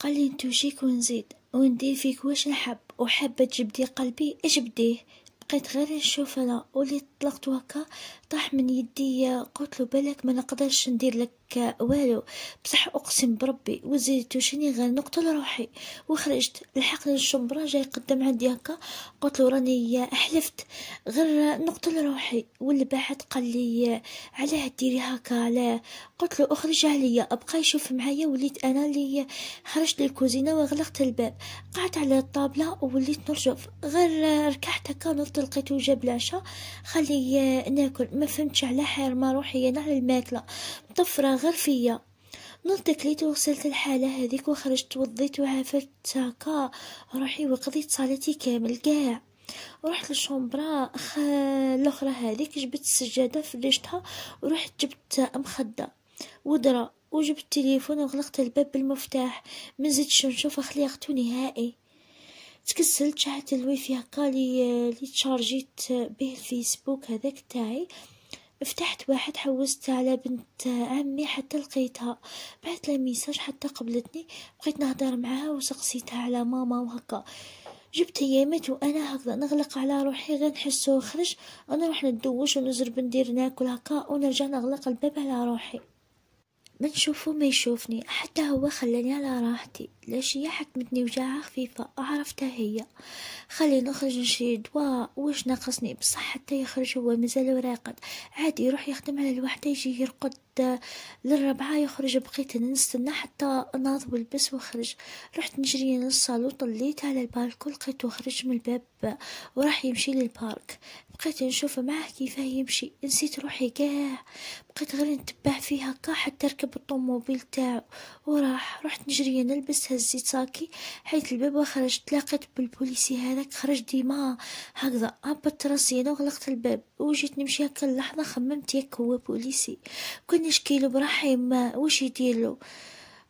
قال لي نتوشيك ونزيد وندير فيك واش نحب وحابة تجبدي قلبي اجبديه بقيت غير نشوف انا ولي طلقت هكا طاح من يدي قلت له بالك ما نقدرش ندير لك والو بصح اقسم بربي وزيت وشني غير نقتل روحي وخرجت لحقني الشمبرا جاي قدام عندي هكا قلت له راني حلفت غير نقتل روحي واللي بعد قال لي علاه ديري هكا علاه قلت له اخرج عليا ابقى يشوف معايا وليت انا اللي خرجت للكوزينه وغلقت الباب قعدت على الطابله وليت نرجف غير ركحت هكا نوضت لقيته جاب العشاء خلي ناكل ما فهمتش على حير ما روحي انا على الماكله طفرة غرفية نضتك ليت وصلت الحالة هذيك وخرجت وضيت وعافرت هكا روحي وقضيت صلاتي كامل كاع ورحت للشومبرا أخ... الاخرى هذيك جبت السجاده فرشتها ورحت جبت مخده ودرا وجبت التليفون وغلقت الباب بالمفتاح من زدتش نشوف خليقتو نهائي تكسلت شحت الويفي هكا لي لي تشارجيت به الفيسبوك هذاك تاعي فتحت واحد حوزت على بنت عمي حتى لقيتها بعت لها ميساج حتى قبلتني بقيت نهضر معاها وسقسيتها على ماما وهكا جبت ايامات وانا هكذا نغلق على روحي غير نحسو خرج نروح ندوش ونزرب ندير ناكل هكا ونرجع نغلق الباب على روحي ما نشوفه ما يشوفني حتى هو خلاني على راحتي ليش هي حكمتني وجاعة خفيفة عرفتها هي خلي نخرج نشري دواء واش ناقصني بصح حتى يخرج هو مازال راقد عادي يروح يخدم على الوحدة يجي يرقد للربعة يخرج بقيت نستنى حتى ناض ولبس وخرج رحت نجري للصالون طليت على البالكون لقيته خرج من الباب وراح يمشي للبارك بقيت نشوف معاه كيفاه يمشي نسيت روحي قاع بقيت غير نتبع فيها كاع حتى ركب الطوموبيل تاعو وراح رحت نجري نلبس هزيت ساكي حيت الباب وخرجت تلاقيت بالبوليسي هذاك خرج ديما هكذا هبطت راسي انا وغلقت الباب وجيت نمشي هكا اللحظه خممت ياك هو بوليسي كنا نشكيلو براحي ما واش يديرلو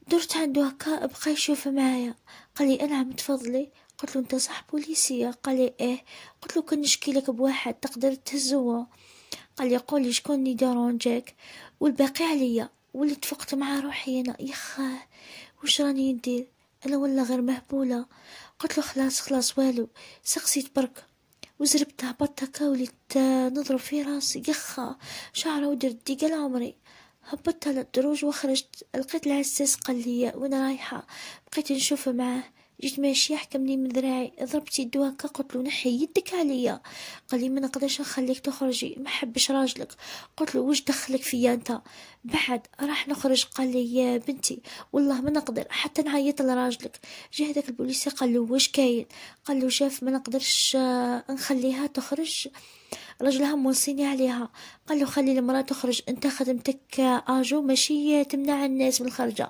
درت عندو هكا بقى يشوف معايا قال لي انعم تفضلي قلت له انت صح بوليسية قال لي ايه قلت له كنشكي لك بواحد تقدر تهزوا قال لي قولي شكون اللي دارونجيك والباقي عليا وليت فقت مع روحي انا يخا وش راني ندير انا ولا غير مهبوله قلت له خلاص خلاص والو سقسيت برك وزربت هبطت هكا وليت نضرب في راسي يخا شعره ودرت ديقة لعمري هبطت على الدروج وخرجت لقيت العساس قال لي وين رايحه بقيت نشوف معاه جيت ماشي حكمني من ذراعي ضربت يدو هكا قلت له نحي يدك عليا قال لي ما نقدرش نخليك تخرجي ما حبش راجلك قلت له واش دخلك فيا انت بعد راح نخرج قال لي يا بنتي والله ما نقدر حتى نعيط لراجلك جا هذاك البوليسي قال له واش كاين قال له شاف ما نقدرش آه، نخليها تخرج رجلها موصيني عليها قال له خلي المرأة تخرج انت خدمتك اجو ماشي تمنع الناس من الخرجة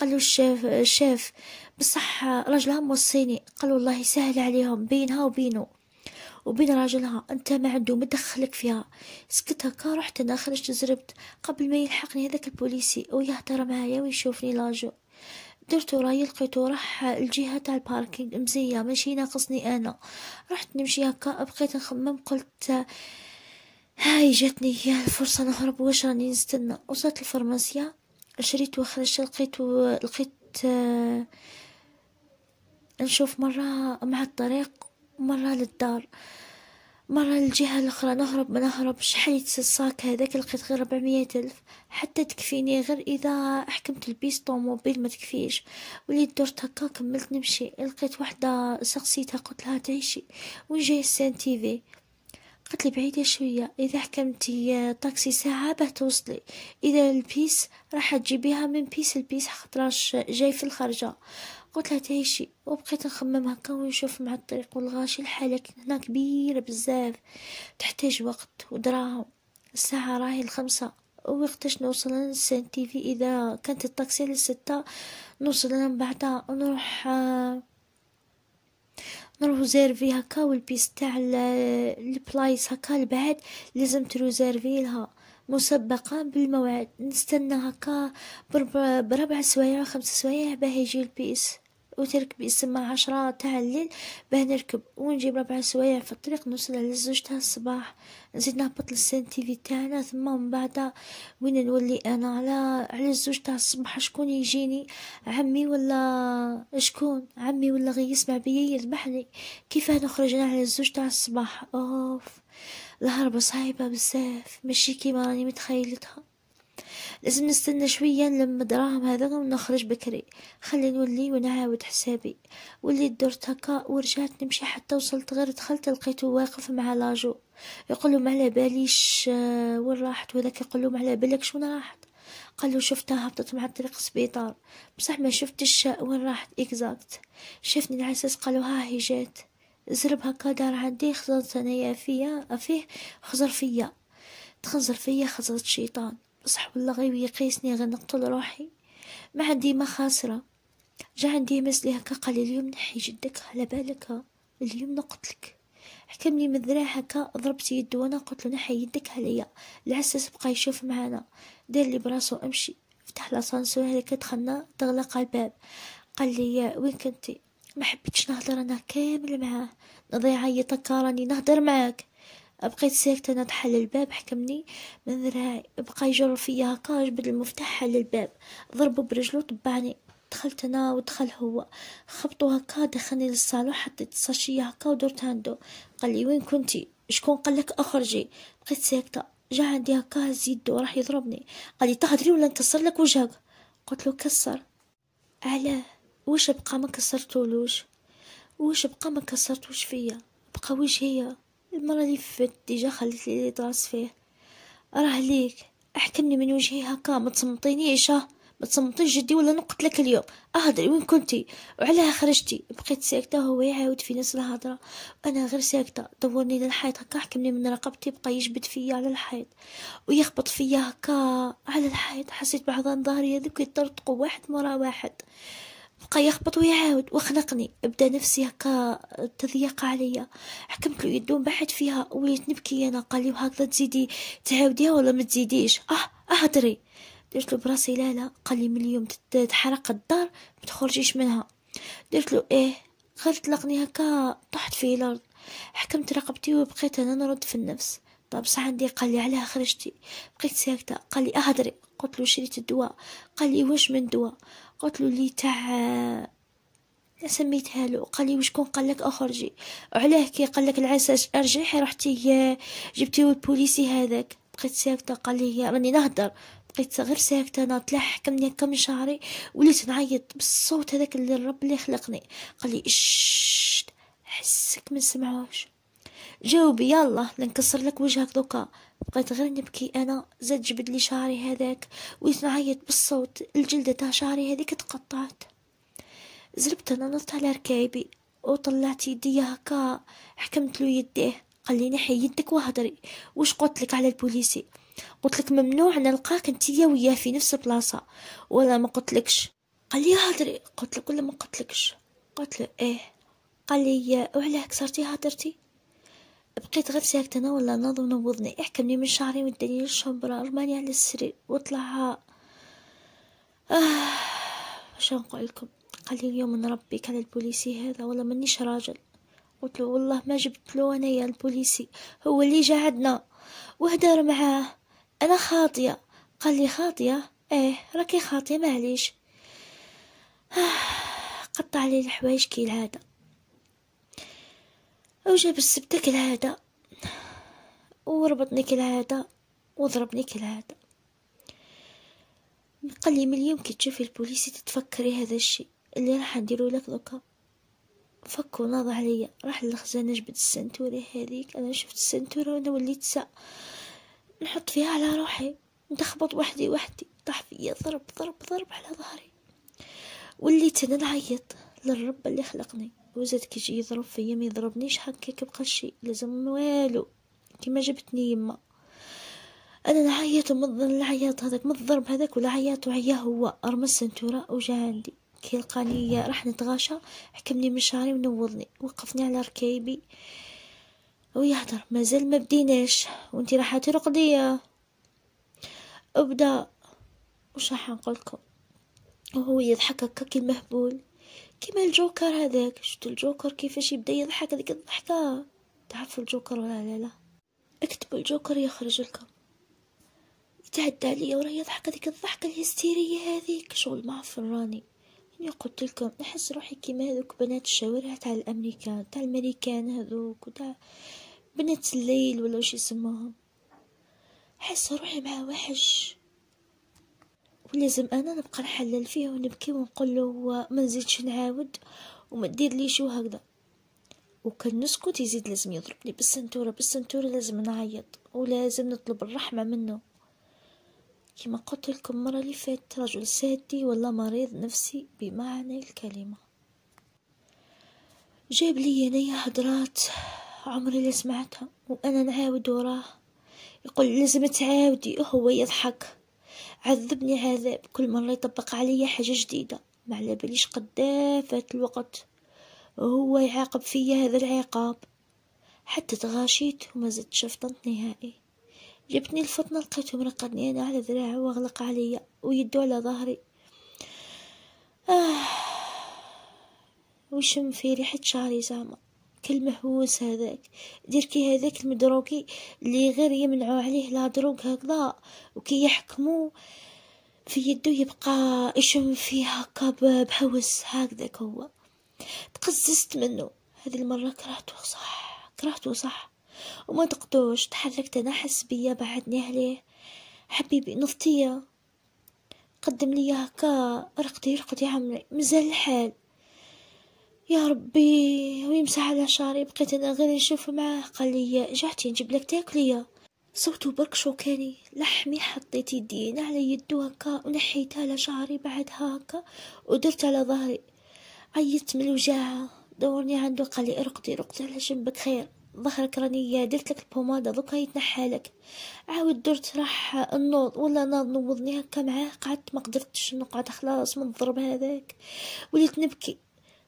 قال له الشاف الشاف بصح رجلها موصيني صيني قال والله سهل عليهم بينها وبينه وبين راجلها انت ما عنده مدخلك فيها سكت هكا رحت انا خرجت زربت قبل ما يلحقني هذاك البوليسي ويهدر معايا ويشوفني لاجو درت وراي لقيتو راح الجهة تاع الباركينج مزية ماشي ناقصني انا رحت نمشي هكا بقيت نخمم قلت هاي جاتني هي الفرصة نهرب واش راني نستنى وصلت الفرماسية شريت وخرجت لقيت لقيت آه، نشوف مرة مع الطريق مرة للدار مرة الجهة الأخرى نهرب ما نهرب شحال يتسلصاك هذاك لقيت غير ربعمية ألف حتى تكفيني غير إذا حكمت البيس موبيل ما تكفيش وليت درت هكا كملت نمشي لقيت وحدة سقسيتها قلت لها تعيشي وين جاي السان تيفي قلت لي بعيدة شوية إذا حكمتي طاكسي ساعة باه توصلي إذا البيس راح تجيبيها من بيس البيس خطراش جاي في الخرجة قلت لها تعيشي وبقيت نخمم هكا ونشوف مع الطريق والغاشي الحالة هنا كبيرة بزاف تحتاج وقت ودراهم الساعة راهي الخمسة وقتاش نوصل لسان في إذا كانت الطاكسي للستة نوصل أنا بعدها ونروح آه نروح زيرفي هكا والبيس تاع البلايص هكا البعد لازم تروزيرفي لها مسبقا بالموعد نستنى هكا بربع سوايع خمس سوايع باه يجي البيس وترك باسمها عشرة تاع الليل باه نركب ونجيب ربع سوايع في الطريق على للزوج تاع الصباح نزيد نهبط للسنتيفي تاعنا ثم من بعد وين نولي انا على على الزوج تاع الصباح شكون يجيني عمي ولا شكون عمي ولا غي يسمع بيا يذبحني كيفاه نخرج انا على الزوج تاع الصباح اوف الهربة صعيبة بزاف ماشي كيما راني متخيلتها لازم نستنى شوية نلم دراهم هذا ونخرج بكري خلي نولي ونعاود حسابي وليت درت هكا ورجعت نمشي حتى وصلت غير دخلت لقيته واقف مع لاجو يقول ما على باليش آه، وين راحت وذاك يقول ما على بالك شو راحت قالو شفتها هبطت مع طريق السبيطار بصح ما شفتش آه، وين راحت اكزاكت شافني العساس قالوا ها هي جات زرب هكا دار عندي خزرت انايا فيا فيه خزر فيا تخزر فيا خزرت شيطان بصح والله غير يقيسني غير نقتل روحي ما عندي ما خاسرة جا عندي مسلي هكا قال اليوم نحي جدك على بالك اليوم نقتلك حكمني من الذراع هكا ضربت يد وانا قلت له نحي يدك عليا العساس بقى يشوف معانا دير لي براسو امشي فتح لاسانسور هذاك دخلنا تغلق الباب قال لي وين كنتي ما حبيتش نهضر انا كامل معاه نضيع عيطك راني نهضر معاك بقيت ساكتة نطحن للباب حكمني من ذراعي بقى يجر فيا هكا جبد المفتاح حل الباب ضربه برجلو طبعني دخلت انا ودخل هو خبطو هكا دخلني للصالون حطيت الساشية هكا ودرت عندو قال لي وين كنتي شكون قالك اخرجي بقيت ساكتة جا عندي هكا هز يدو راح يضربني قال لي تهدري ولا نكسر لك وجهك قلت له كسر علاه واش بقى ما كسرتولوش واش بقى ما كسرتوش فيا بقى وجهي المرة اللي فاتت ديجا خليت لي راس فيه راه ليك احكمني من وجهي هكا ما تصمطينيش ما تصمتيش جدي ولا نقتلك اليوم اهدري وين كنتي وعلاه خرجتي بقيت ساكته هو يعاود في نفس الهضره وانا غير ساكته دورني للحيط هكا حكمني من رقبتي بقى يجبد فيا على الحيط ويخبط فيا هكا على الحيط حسيت بعضان ظهري هذوك يطرطقوا واحد مرا واحد بقى يخبط ويعاود وخنقني بدا نفسي هكا تضيق عليا حكمت له يدو بعد فيها وليت نبكي انا قال لي وهكذا تزيدي تعاوديها ولا ما تزيديش اه اهدري درت له براسي لا لا قال لي من اليوم تحرق الدار ما تخرجيش منها درت له ايه غير طلقني هكا طحت في الارض حكمت رقبتي وبقيت انا نرد في النفس طب بصح عندي قال لي علاه خرجتي بقيت ساكتة قال لي أهدري قلت له شريت الدواء قال لي واش من دواء قلت له اللي تاع سميتها له قال لي وشكون قال لك اخرجي وعلاه كي قال لك العساش ارجعي رحتي جبتي البوليسي هذاك بقيت ساكته قال لي راني نهدر بقيت غير ساكته انا طلع حكمني كم شهري وليت نعيط بالصوت هذاك اللي الرب اللي خلقني قال لي حسك ما نسمعوش جاوبي يلا لنكسر لك وجهك دوكا بقيت غير نبكي انا زاد جبد لي شعري هذاك ويت نعيط بالصوت الجلدة تاع شعري هذيك تقطعت زربت انا نط على ركايبي وطلعت يدي هكا حكمت له يديه قال لي نحي يدك وهدري وش قلت لك على البوليسي قلت لك ممنوع نلقاك انت وياه في نفس البلاصه ولا ما لكش قال لي هدري قلت له ولا ما لكش قلت له ايه قال لي وعلاه كسرتي هدرتي بقيت غير ساكتة أنا ولا ناض ونوضني احكمني من شعري وداني للشمبرة رماني على السرير وطلعها آه شنو نقول لكم قال لي اليوم نربيك على البوليسي هذا ولا مانيش راجل قلت له والله ما جبت له انايا البوليسي هو اللي جا عندنا وهدر معاه انا خاطيه قال لي خاطيه ايه راكي خاطيه معليش آه قطع لي الحوايج كي العاده وجاب السبتة كالعادة وربطني كالعادة وضربني كالعادة قال لي من كي تشوفي البوليسي تتفكري هذا الشيء اللي راح نديرو لك دوكا فك وناض عليا راح للخزانة جبت السنتورة هذيك انا شفت السنتورة وانا وليت سا نحط فيها على روحي نتخبط وحدي وحدي طاح فيا ضرب ضرب ضرب على ظهري وليت انا نعيط للرب اللي خلقني وزاد كي يجي يضرب فيا ما يضربنيش هكا كيبقى الشيء لازم والو كيما جبتني يما انا نعيط من العياط هذاك من الضرب هذاك ولا عياط وعيا هو رمس السنتورة وجا عندي كي لقاني راح نتغاشى حكمني من شعري ونوضني وقفني على ركايبي ويهدر مازال ما بديناش وانتي راح ترقدي ابدا وش راح نقولكم وهو يضحك هكا المهبول كيما الجوكر هذاك شفت الجوكر كيفاش يبدا يضحك هذيك الضحكه تعرفوا الجوكر ولا لا لا اكتبوا الجوكر يخرج لكم يتعدى عليا وراه يضحك هذيك الضحكه الهستيريه هذيك شغل ما فراني يعني قلت لكم نحس روحي كيما هذوك بنات الشوارع تاع الامريكان تاع الامريكان هذوك وتاع بنات الليل ولا وش يسموهم حس روحي مع وحش ولازم انا نبقى نحلل فيه ونبكي ونقول له ما نزيدش نعاود وما دير ليش وهكذا وكان نسكت يزيد لازم يضربني بالسنتورة بالسنتورة لازم نعيط ولازم نطلب الرحمة منه كما قلت لكم مرة اللي فاتت رجل سادي ولا مريض نفسي بمعنى الكلمة جاب لي أنايا هدرات عمري اللي سمعتها وأنا نعاود وراه يقول لازم تعاودي هو يضحك عذبني هذا كل مرة يطبق عليا حاجة جديدة ما على باليش قد فات الوقت هو يعاقب فيا هذا العقاب حتى تغاشيت وما زدت فطنت نهائي جبتني الفطنة لقيته مرقدني أنا على ذراعه وأغلق عليا ويدو على ظهري آه وشم في ريحة شعري زعما كالمهووس هذاك دير كي هذاك المدروكي اللي غير يمنعو عليه لا دروك هكذا وكي يحكمو في يدو يبقى يشم فيها هكا بحوس هكذاك هو تقززت منه هذه المرة كرهته صح كرهته صح وما تقدوش تحركت انا حس بيا بعدني عليه حبيبي نفطيه قدم لي هكا رقدي رقدي عمري مازال الحال يا ربي ويمسح على شعري بقيت انا غير نشوف معاه قال لي جعتي نجيب لك تاكليه صوته برك شوكاني لحمي حطيت يدين على يدو هكا ونحيت على شعري بعدها هكا ودرت على ظهري عيطت من الوجاعة دورني عنده قال لي ارقدي رقدي على جنبك خير ظهرك راني درت لك البومادة دوكا يتنحالك عاود درت راح النوض ولا ناض نوضني هكا معاه قعدت ما قدرتش نقعد خلاص من الضرب هذاك وليت نبكي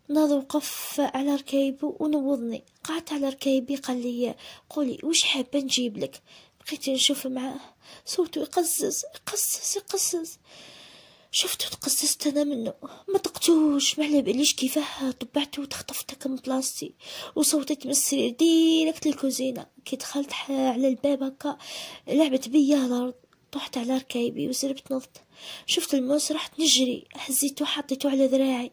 ناظر وقف على ركايبو ونوضني قعدت على ركايبي قال لي قولي وش حابه نجيب لك بقيت نشوف معاه صوته يقزز يقزز يقزز شفته تقززت انا منه ما طقتوش ما على باليش كيفاه طبعته وتخطفتك من بلاصتي وصوتت من السرير ديريكت للكوزينه كي دخلت على الباب هكا لعبت بيا الارض طحت على ركايبي وزربت نظت شفت الموس رحت نجري هزيته حطيتو على ذراعي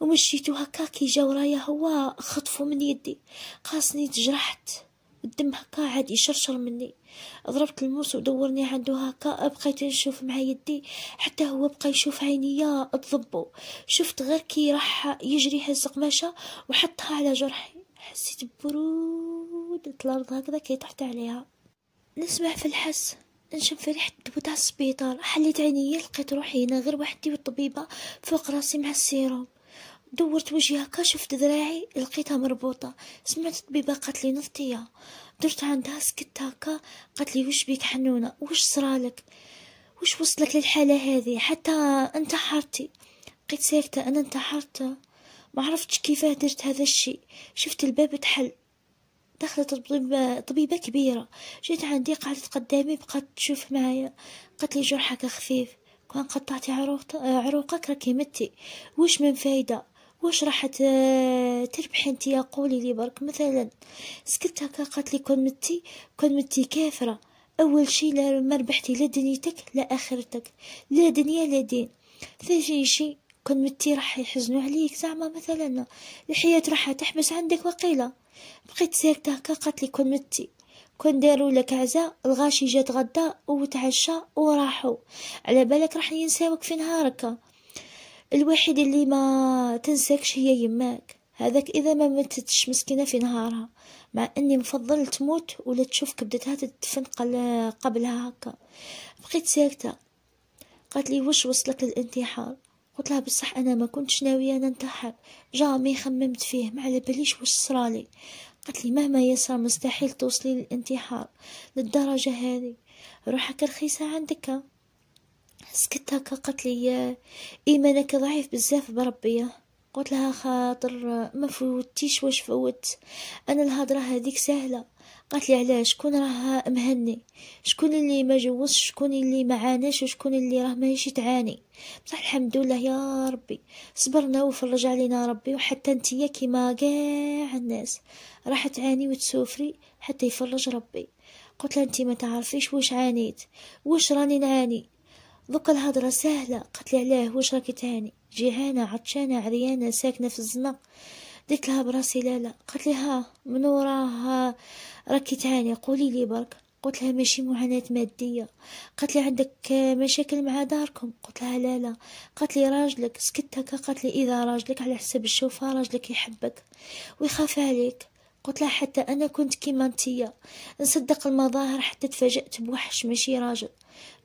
ومشيت كي جا ورايا هو خطفو من يدي قاسني تجرحت الدم هكا عاد يشرشر مني ضربت الموس ودورني عندو هكا بقيت نشوف مع يدي حتى هو بقى يشوف عينيا تضبو شفت غير كي راح يجري هز قماشة وحطها على جرحي حسيت ببرودة الأرض هكذا كي طحت عليها نسمع في الحس نشم في ريحة الدبو تاع السبيطار حليت عينيا لقيت روحي هنا غير وحدي والطبيبة فوق راسي مع السيروم دورت وجهها شفت ذراعي لقيتها مربوطة سمعت الطبيبة قالت لي نفطية درت عندها سكت هكا قالت لي وش بيك حنونة وش صرالك وش وصلك للحالة هذه حتى انتحرتي بقيت ساكتة أنا انتحرت ما عرفتش كيف درت هذا الشي شفت الباب تحل دخلت طبيبة, طبيبة كبيرة جيت عندي قعدت قدامي بقات تشوف معايا قالت لي جرحك خفيف كان قطعتي عروقك راكي متي وش من فايدة واش راح تربحي يا قولي لي برك مثلا سكت هكا قالت لي كون متي كون متي كافره اول شي لا ما ربحتي لا دنيتك لا اخرتك لا دنيا لا دين ثاني شي كون متي راح يحزنوا عليك زعما مثلا الحياه راح تحبس عندك وقيله بقيت ساكته هكا قالت لي كون متي كون داروا لك عزاء الغاشي جات غدا وتعشى وراحوا على بالك راح ينساوك في نهارك الوحيد اللي ما تنساكش هي يماك هذاك إذا ما متتش مسكينة في نهارها مع أني مفضل تموت ولا تشوف كبدتها تدفن آه، قبلها هكا بقيت ساكتة قالت لي وش وصلك للانتحار قلت لها بصح انا ما كنتش ناويه ننتحر جامي خممت فيه ما على باليش واش صرالي قالت لي مهما يصرى مستحيل توصلي للانتحار للدرجه هذه روحك رخيصه عندك سكت هكا قالت لي إيمانك ضعيف بزاف بربي قلت لها خاطر ما فوتيش واش فوت انا الهضره هذيك سهله قالت لي علاش شكون راه مهني شكون اللي ما جوزش شكون اللي ما عاناش وشكون اللي راه ماهيش تعاني بصح الحمد لله يا ربي صبرنا وفرج علينا ربي وحتى نتيا كيما كاع الناس راح تعاني وتسوفري حتى يفرج ربي قلت لها انت ما تعرفيش واش عانيت واش راني نعاني ذوك الهضرة سهلة لي علاه واش راكي تعاني جيهانة عطشانة عريانة ساكنة في الزنق ديت لها براسي لالا قالت لها من وراها راكي تعاني قولي لي برك قلت لها ماشي معاناة مادية قالت لي عندك مشاكل مع داركم قلت لها لا لا قالت لي راجلك سكت هكا قالت لي اذا راجلك على حساب الشوفة راجلك يحبك ويخاف عليك قلت لها حتى أنا كنت كيما نتيا نصدق المظاهر حتى تفاجأت بوحش ماشي راجل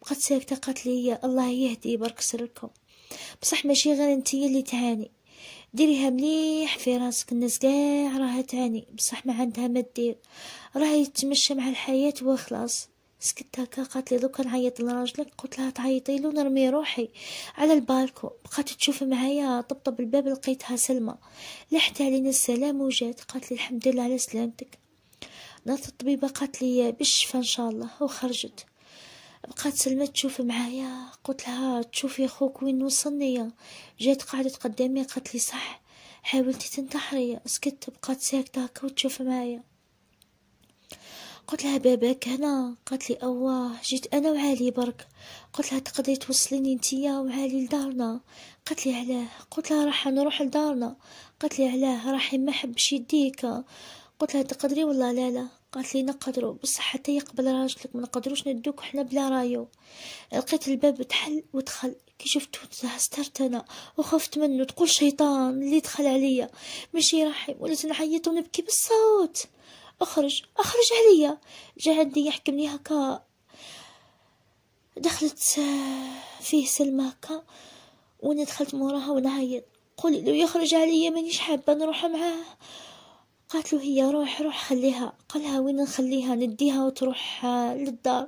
بقات ساكتة قالت لي الله يهدي برك سركم بصح ماشي غير نتيا اللي تعاني ديريها مليح في راسك الناس كاع راها تعاني بصح ما عندها ما دير راهي تتمشى مع الحياة وخلاص سكت هكا قالت لي دوك نعيط لراجلك قلت لها تعيطي له نرمي روحي على البالكو بقات تشوف معايا طبطب الباب لقيتها سلمى لحت علينا السلام وجات قالت لي الحمد لله على سلامتك ناضت الطبيبه قالت لي بالشفا ان شاء الله وخرجت بقات سلمى تشوف معايا قلت لها تشوفي خوك وين وصلني جات قعدت قدامي قالت لي صح حاولتي تنتحري سكت بقات ساكته هكا وتشوف معايا قلت لها باباك هنا قالت لي اواه جيت انا وعلي برك قلت لها تقدري توصليني نتيا وعلي لدارنا قالت لي علاه قلت لها راح نروح لدارنا قالت لي علاه راح ما حبش يديك قلت لها تقدري والله لا لا قالت لي نقدروا بصح حتى يقبل راجلك ما نقدروش ندوك حنا بلا رايو لقيت الباب تحل ودخل كي شفته تهسترت انا وخفت منه تقول شيطان اللي دخل عليا ماشي رحم ولات نعيط ونبكي بالصوت اخرج اخرج عليا جا عندي يحكمني هكا دخلت آه، فيه سلمى هكا وانا دخلت موراها ونعيط قولي له يخرج عليا مانيش حابه نروح معاه قالت له هي روح روح خليها قالها وين نخليها نديها وتروح آه، للدار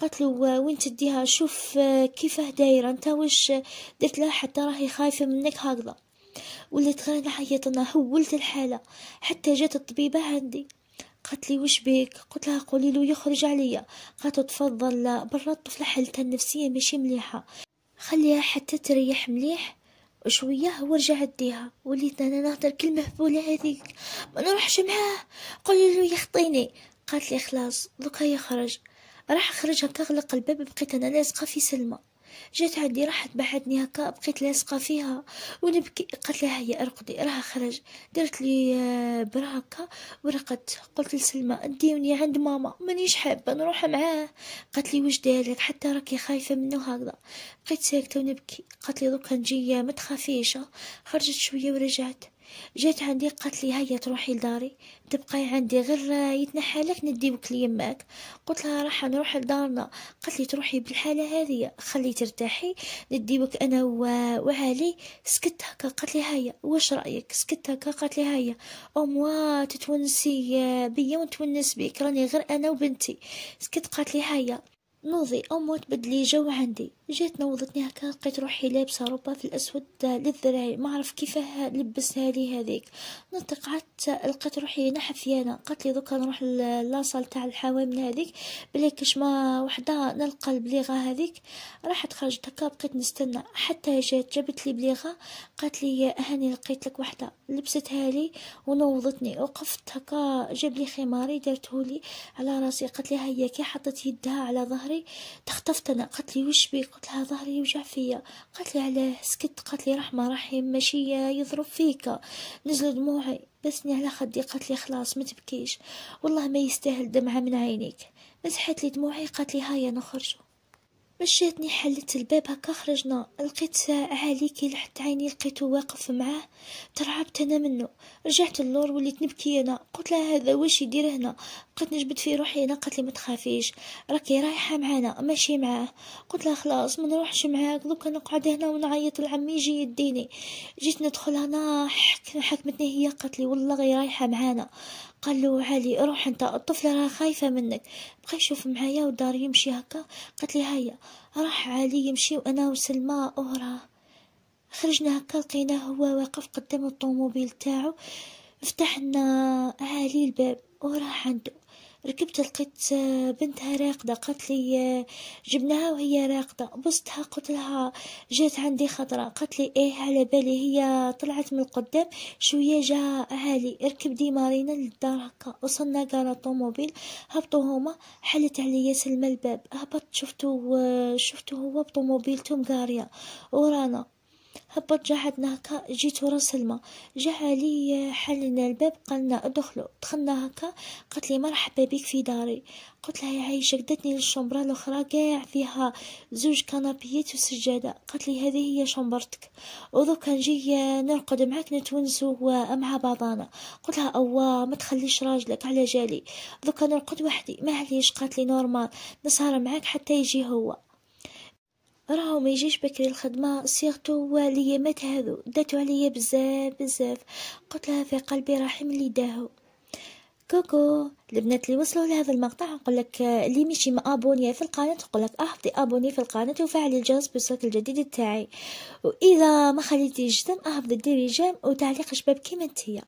قالت له آه، وين تديها شوف كيفاه دايره انت واش درت لها حتى راهي خايفه منك هكذا وليت غير نعيط انا حولت الحاله حتى جات الطبيبه عندي قالت لي وش بيك قلت لها قولي له يخرج عليا قالت تفضل لا برا الطفلة حالتها النفسية ماشي مليحة خليها حتى تريح مليح شوية ورجع اديها وليت انا نهضر كلمة مهبولة هذيك ما نروحش معاه قولي له يخطيني قالت لي خلاص دوكا يخرج راح خرجها تغلق الباب بقيت انا لازقة في سلمى جات عندي راحت بعدني هكا بقيت لاصقة فيها ونبكي قالت لها هيا ارقدي راها خرج درت لي آه، برا هكا ورقدت قلت لسلمى اديوني عند ماما مانيش حابة نروح معاه قالت لي واش دالك حتى راكي خايفة منه هكذا بقيت ساكتة ونبكي قالت لي دوكا نجية ما تخافيش خرجت شوية ورجعت جات عندي قالت لي هيا تروحي لداري تبقاي عندي غير يتنحالك نديوك ليماك قلت لها راح نروح لدارنا قالت لي تروحي بالحاله هذه خلي ترتاحي نديوك انا وعلي سكت هكا قالت لي هيا واش رايك سكت هكا قالت لي هيا اموا تتونسي بيا ونتونس بيك راني غير انا وبنتي سكت قالت لي هيا نوضي اموا تبدلي جو عندي جات نوضتني هكا لقيت روحي لابسة روبا في الأسود للذراعي ما عرف كيفاه لبسها لي هذيك نط لقيت روحي نحفيانة قالت لي دوكا نروح لاصال تاع الحوامل هذيك بلي كش ما وحدة نلقى البليغة هذيك راحت خرجت هكا بقيت نستنى حتى جات جابت لي بليغة قالت لي هاني لقيت لك وحدة لبستها لي ونوضتني وقفت هكا جاب لي خماري دارته لي على راسي قالت لي هيا كي حطت يدها على ظهري تخطفت انا قالت لي وش بيك قلت لها ظهري يوجع فيا قالت لي علاه سكت قالت لي رحمه رحيم ماشي يضرب فيك نزل دموعي بسني على خدي قالت لي خلاص ما تبكيش والله ما يستاهل دمعه من عينيك مسحت لي دموعي قالت لي هيا نخرجوا باش جاتني حلت الباب هكا خرجنا لقيت علي كي لحت عيني لقيتو واقف معاه ترعبت انا منه رجعت اللور وليت نبكي انا قلت لها هذا واش يدير هنا بقيت نجبد في روحي انا قالت لي ما تخافيش راكي رايحه معانا ماشي معاه قلت لها خلاص ما نروحش معاك دوكا نقعد هنا ونعيط لعمي يجي يديني جيت ندخل هنا حكمتني هي قالت لي والله غير رايحه معانا قال له علي روح انت الطفله راه خايفه منك بقى يشوف معايا ودار يمشي هكا قالت لي هيا راح علي يمشي وانا وسلمى اهرى خرجنا هكا لقيناه هو واقف قدام الطوموبيل تاعو فتحنا علي الباب وراح عنده ركبت لقيت بنتها راقدة قالت لي جبناها وهي راقدة بصتها قلت لها جات عندي خطرة قالت لي ايه على بالي هي طلعت من القدام شوية جا عالي ركب دي مارينا للدار هكا وصلنا قال الطوموبيل هبطوا هما حلت عليا سلمى الباب هبط شفتو شفتو هو بطوموبيلته مقارية ورانا هبط جحدنا هكا جيت راس الماء جا علي حل الباب قالنا ادخلوا دخلنا هكا قالت لي مرحبا بك في داري قلت لها يا عايشة قدتني للشمبرة الاخرى كاع فيها زوج كنابيات وسجادة قالت لي هذه هي شمبرتك ودوكا نجي نرقد معاك نتونسو مع بعضانا قلت لها اوا ما تخليش راجلك على جالي دوكا نرقد وحدي عليش قالت لي نورمال نسهر معاك حتى يجي هو راهو ما يجيش بكري الخدمة سيرتو الأيامات هذو داتو عليا بزاف بزاف قلت لها في قلبي رحم اللي داهو كوكو البنات اللي وصلوا لهذا المقطع نقول لك اللي ماشي مابونيه في القناه نقول لك اهبطي ابوني في القناه وفعلي الجرس بالصوت الجديد تاعي واذا ما خليتي جزم اهبطي ديري جيم وتعليق شباب كيما انتيا